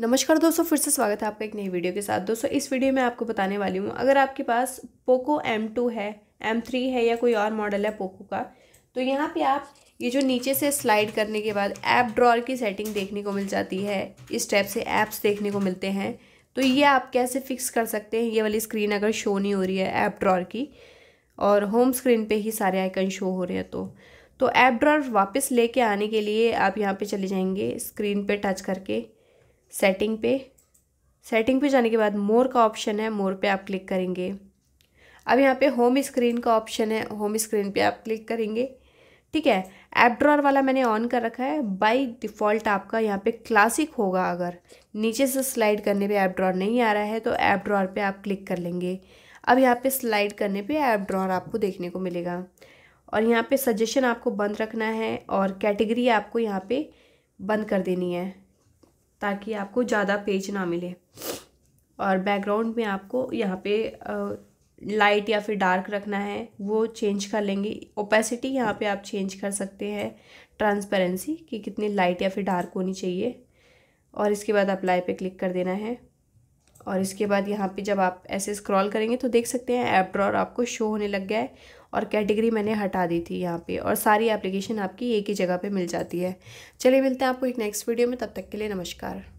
नमस्कार दोस्तों फिर से स्वागत है आपका एक नई वीडियो के साथ दोस्तों इस वीडियो में आपको बताने वाली हूँ अगर आपके पास पोको M2 है M3 है या कोई और मॉडल है पोको का तो यहाँ पे आप ये जो नीचे से स्लाइड करने के बाद ऐप ड्रॉर की सेटिंग देखने को मिल जाती है इस टाइप से ऐप्स देखने को मिलते हैं तो ये आप कैसे फ़िक्स कर सकते हैं ये वाली स्क्रीन अगर शो नहीं हो रही है ऐप ड्रॉर की और होम स्क्रीन पर ही सारे आइकन शो हो रहे हैं तो तो ऐप ड्रॉर वापस लेके आने के लिए आप यहाँ पे चले जाएंगे स्क्रीन पे टच करके सेटिंग पे सेटिंग पे जाने के बाद मोर का ऑप्शन है मोर पे आप क्लिक करेंगे अब यहाँ पे होम स्क्रीन का ऑप्शन है होम स्क्रीन पे आप क्लिक करेंगे ठीक है ऐप ड्रॉर वाला मैंने ऑन कर रखा है बाय डिफ़ॉल्ट आपका यहाँ पे क्लासिक होगा अगर नीचे से स्लाइड करने पे ऐप ड्रॉर नहीं आ रहा है तो ऐप ड्रॉर पे आप क्लिक कर लेंगे अब यहाँ पे स्लाइड करने पे ऐप ड्रॉर आपको देखने को मिलेगा और यहाँ पे सजेशन आपको बंद रखना है और कैटेगरी आपको यहाँ पर बंद कर देनी है ताकि आपको ज़्यादा पेज ना मिले और बैकग्राउंड में आपको यहाँ पे लाइट या फिर डार्क रखना है वो चेंज कर लेंगे ओपेसिटी यहाँ पे आप चेंज कर सकते हैं ट्रांसपेरेंसी कि कितनी लाइट या फिर डार्क होनी चाहिए और इसके बाद अप्लाई पे क्लिक कर देना है और इसके बाद यहाँ पे जब आप ऐसे स्क्रॉल करेंगे तो देख सकते हैं ऐप ड्रॉर आपको शो होने लग गया है और कैटेगरी मैंने हटा दी थी यहाँ पे और सारी एप्लीकेशन आपकी एक ही जगह पे मिल जाती है चलिए मिलते हैं आपको एक नेक्स्ट वीडियो में तब तक के लिए नमस्कार